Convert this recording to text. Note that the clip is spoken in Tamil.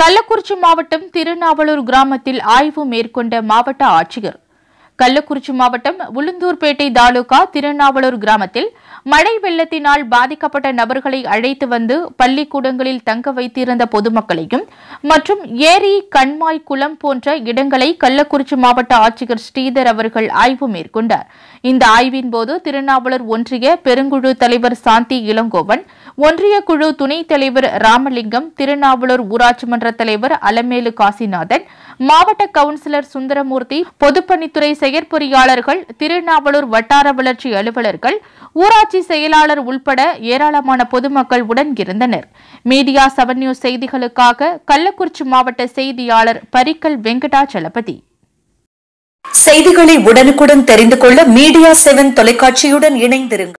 கள்ளக்குறிச்சி மாவட்டம் திருநாவலூர் கிராமத்தில் ஆய்வு மேற்கொண்ட மாவட்ட ஆட்சியர் கள்ளக்குறிச்சி மாவட்டம் உளுந்தூர்பேட்டை தாலுகா திருநாவலூர் கிராமத்தில் மழை வெள்ளத்தினால் பாதிக்கப்பட்ட நபர்களை அழைத்து வந்து பள்ளிக்கூடங்களில் தங்க வைத்திருந்த பொதுமக்களையும் மற்றும் ஏரி கண்மாய் குளம் போன்ற இடங்களை கள்ளக்குறிச்சி மாவட்ட ஆட்சியர் ஸ்ரீதர் அவர்கள் ஆய்வு மேற்கொண்டார் இந்த ஆய்வின்போது திருநாவலூர் ஒன்றிய பெருங்குழு தலைவர் சாந்தி இளங்கோவன் ஒன்றிய குழு துணைத் தலைவர் ராமலிங்கம் திருநாவலூர் ஊராட்சி மன்ற தலைவர் அலமேலு காசிநாதன் மாவட்ட கவுன்சிலர் சுந்தரமூர்த்தி பொதுப்பணித்துறை செயற்பொறியாளர்கள் திருநாவலூர் வட்டார வளர்ச்சி அலுவலர்கள் ஊராட்சி செயலாளர் உள்பட ஏராளமான பொதுமக்கள் உடன் இருந்தனர் மீடியா செவன் நியூஸ் செய்திகளுக்காக கள்ளக்குறிச்சி மாவட்ட செய்தியாளர் பரிக்கல் வெங்கடாச்சலபதி செய்திகளை உடனுக்குடன் தெரிந்து கொள்ள மீடியா செவன் தொலைக்காட்சியுடன் இணைந்திருங்கள்